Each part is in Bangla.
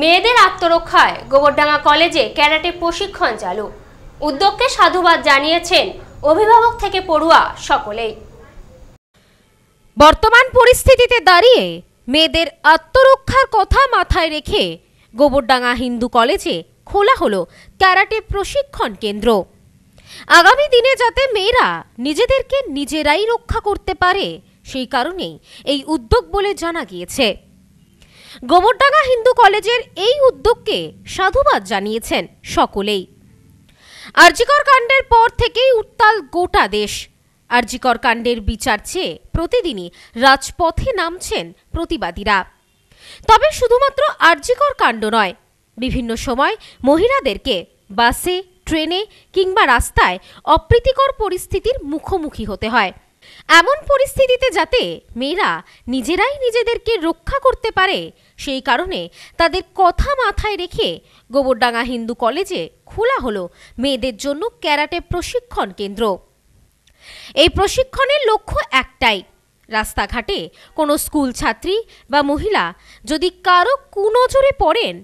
মেয়েদের আত্মরক্ষায় গোবরডাঙ্গা কলেজে ক্যারাটে প্রশিক্ষণ চালু উদ্যোগকে সাধুবাদ জানিয়েছেন অভিভাবক থেকে পড়ুয়া সকলেই বর্তমান পরিস্থিতিতে দাঁড়িয়ে মেয়েদের আত্মরক্ষার কথা মাথায় রেখে গোবরডাঙ্গা হিন্দু কলেজে খোলা হলো ক্যারাটে প্রশিক্ষণ কেন্দ্র আগামী দিনে যাতে মেয়েরা নিজেদেরকে নিজেরাই রক্ষা করতে পারে সেই কারণেই এই উদ্যোগ বলে জানা গিয়েছে গোবরডাঙ্গা হিন্দু কলেজের এই উদ্যোগকে সাধুবাদ জানিয়েছেন সকলেই আরজিকর কাণ্ডের পর থেকেই উত্তাল গোটা দেশ আরজিকর কাণ্ডের বিচার চেয়ে প্রতিদিনই রাজপথে নামছেন প্রতিবাদীরা তবে শুধুমাত্র আরজিকর কাণ্ড নয় বিভিন্ন সময় মহিলাদেরকে বাসে ট্রেনে কিংবা রাস্তায় অপ্রীতিকর পরিস্থিতির মুখোমুখি হতে হয় এমন পরিস্থিতিতে যাতে মেয়েরা নিজেরাই নিজেদেরকে রক্ষা করতে পারে সেই কারণে তাদের কথা মাথায় রেখে গোবরডাঙ্গা হিন্দু কলেজে খোলা হলো মেয়েদের জন্য ক্যারাটে প্রশিক্ষণ কেন্দ্র এই প্রশিক্ষণের লক্ষ্য একটাই রাস্তাঘাটে কোনো স্কুল ছাত্রী বা মহিলা যদি কারো কুনজরে পড়েন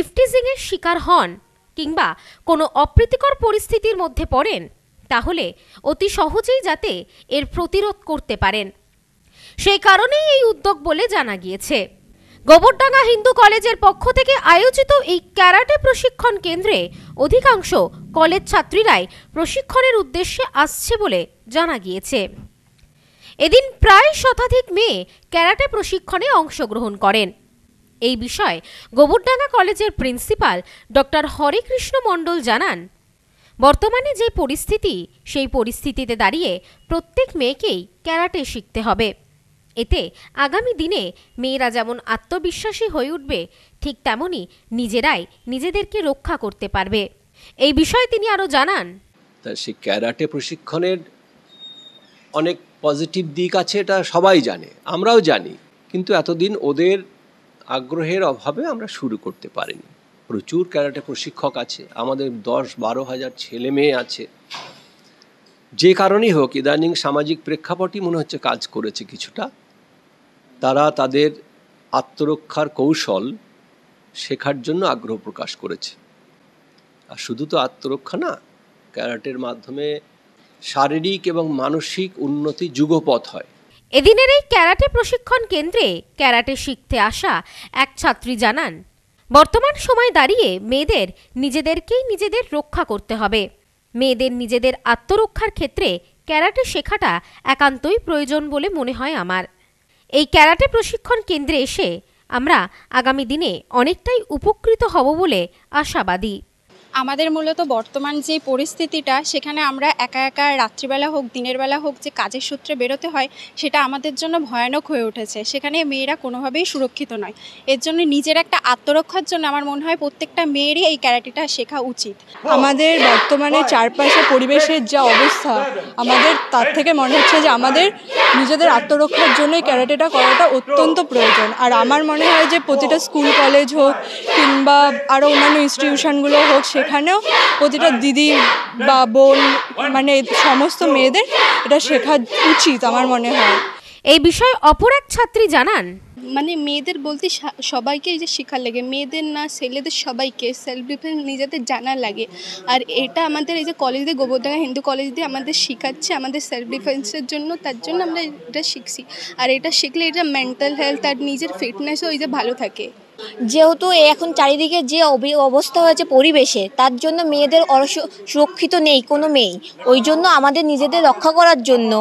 ইফটিজিংয়ের শিকার হন কিংবা কোনো অপ্রীতিকর পরিস্থিতির মধ্যে পড়েন তাহলে অতি সহজেই যাতে এর প্রতিরোধ করতে পারেন সেই কারণেই এই উদ্যোগ বলে জানা গিয়েছে গোবরডাঙ্গা হিন্দু কলেজের পক্ষ থেকে আয়োজিত এই ক্যারাটে প্রশিক্ষণ কেন্দ্রে অধিকাংশ কলেজ ছাত্রীরাই প্রশিক্ষণের উদ্দেশ্যে আসছে বলে জানা গিয়েছে এদিন প্রায় শতাধিক মেয়ে ক্যারাটে প্রশিক্ষণে অংশগ্রহণ করেন এই বিষয়ে গোবরডাঙ্গা কলেজের প্রিন্সিপাল ডক্টর হরেকৃষ্ণ মণ্ডল জানান বর্তমানে যে পরিস্থিতি সেই পরিস্থিতিতে দাঁড়িয়ে প্রত্যেক মেয়েকেই ক্যারাটে শিখতে হবে এতে আগামী দিনে মেয়েরা যেমন আত্মবিশ্বাসী হয়ে উঠবে ঠিক তেমনই নিজেরাই নিজেদেরকে রক্ষা করতে পারবে এই বিষয়ে তিনি আরও জানান সে সেই ক্যারাটে প্রশিক্ষণের অনেক পজিটিভ দিক আছে এটা সবাই জানে আমরাও জানি কিন্তু এতদিন ওদের আগ্রহের অভাবে আমরা শুরু করতে পারিনি প্রচুর ক্যারাটে প্রশিক্ষক আছে আমাদের দশ বারো হাজার ছেলে মেয়ে আছে যে কারণেই হোক ইদানিং সামাজিক প্রেক্ষাপটই মনে হচ্ছে কাজ করেছে কিছুটা তারা তাদের আত্মরক্ষার কৌশল শেখার জন্য আগ্রহ প্রকাশ করেছে আর শুধু তো আত্মরক্ষা না ক্যারাটের মাধ্যমে শারীরিক এবং মানসিক উন্নতি যুগপথ হয় এদিনের এই ক্যারাটে প্রশিক্ষণ কেন্দ্রে ক্যারাটে শিখতে আসা এক ছাত্রী জানান বর্তমান সময় দাঁড়িয়ে মেয়েদের নিজেদেরকেই নিজেদের রক্ষা করতে হবে মেয়েদের নিজেদের আত্মরক্ষার ক্ষেত্রে ক্যারাটে শেখাটা একান্তই প্রয়োজন বলে মনে হয় আমার এই ক্যারাটে প্রশিক্ষণ কেন্দ্রে এসে আমরা আগামী দিনে অনেকটাই উপকৃত হব বলে আশাবাদী আমাদের মূলত বর্তমান যে পরিস্থিতিটা সেখানে আমরা একা একা রাত্রিবেলা হোক দিনের বেলা হোক যে কাজের সূত্রে বেরোতে হয় সেটা আমাদের জন্য ভয়ানক হয়ে উঠেছে সেখানে মেয়েরা কোনোভাবেই সুরক্ষিত নয় এর জন্য নিজের একটা আত্মরক্ষার জন্য আমার মনে হয় প্রত্যেকটা মেয়েরই এই ক্যারাটেটা শেখা উচিত আমাদের বর্তমানে চারপাশে পরিবেশের যা অবস্থা আমাদের তার থেকে মনে হচ্ছে যে আমাদের নিজেদের আত্মরক্ষার জন্য এই ক্যারাটেটা করাটা অত্যন্ত প্রয়োজন আর আমার মনে হয় যে প্রতিটা স্কুল কলেজ হোক কিংবা আরও অন্যান্য ইনস্টিটিউশনগুলো হোক সে এখানেও প্রতিটা দিদি বা বোন মানে সমস্ত মেয়েদের এটা শেখা উচিত আমার মনে হয় এই বিষয়ে অপর এক ছাত্রী জানান মানে মেয়েদের বলতে সবাইকে এই যে শেখার লাগে মেয়েদের না ছেলেদের সবাইকে সেলফ ডিফেন্স নিজেদের জানা লাগে আর এটা আমাদের এই যে কলেজ দিয়ে গোবরডাঙ্গা হিন্দু কলেজ দিয়ে আমাদের শেখাচ্ছে আমাদের সেলফ ডিফেন্সের জন্য তার জন্য আমরা এটা শিখছি আর এটা শিখলে এটা মেন্টাল হেলথ আর নিজের ফিটনেসও এই যে ভালো থাকে যেহেতু এখন চারিদিকে যে অবস্থা হয়েছে পরিবেশে তার জন্য মেয়েদের সুরক্ষিত নেই কোনো মেয়েই ওই জন্য আমাদের নিজেদের রক্ষা করার জন্য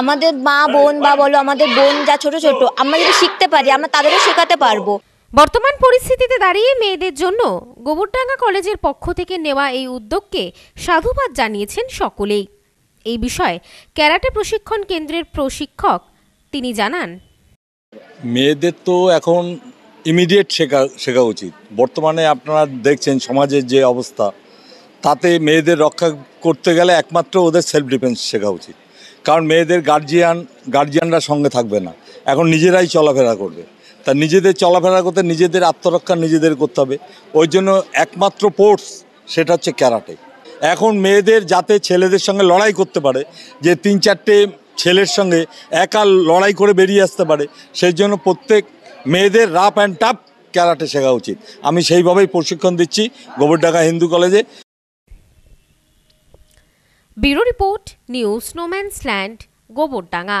আমাদের মা বোন বা বলো আমাদের বোন যা ছোট ছোট আমরা যদি শিখতে পারি আমরা তাদেরও শেখাতে পারবো বর্তমান পরিস্থিতিতে দাঁড়িয়ে মেয়েদের জন্য গোবরডাঙ্গা কলেজের পক্ষ থেকে নেওয়া এই উদ্যোগকে সাধুবাদ জানিয়েছেন সকলেই এই বিষয়ে ক্যারাটে প্রশিক্ষণ কেন্দ্রের প্রশিক্ষক তিনি জানান মেয়েদের তো এখন ইমিডিয়েট শেখা শেখা উচিত বর্তমানে আপনারা দেখছেন সমাজের যে অবস্থা তাতে মেয়েদের রক্ষা করতে গেলে একমাত্র ওদের সেলফ ডিফেন্স শেখা উচিত কারণ মেয়েদের গার্জিয়ান গার্জিয়ানরা সঙ্গে থাকবে না এখন নিজেরাই চলাফেরা করবে তা নিজেদের চলাফেরা করতে নিজেদের আত্মরক্ষা নিজেদের করতে হবে ওই জন্য একমাত্র পোর্টস সেটা হচ্ছে ক্যারাটে এখন মেয়েদের যাতে ছেলেদের সঙ্গে লড়াই করতে পারে যে তিন চারটে ছেলের সঙ্গে একা লড়াই করে বেরিয়ে আসতে পারে সেই জন্য প্রত্যেক মেয়েদের রাফ অ্যান্ড টাফ ক্যারাটে শেখা উচিত আমি সেইভাবেই প্রশিক্ষণ দিচ্ছি গোবরডাঙ্গা হিন্দু কলেজে ব্যুরো রিপোর্ট নিউজ স্নোম্যান্স ল্যান্ড গোবরডাঙ্গা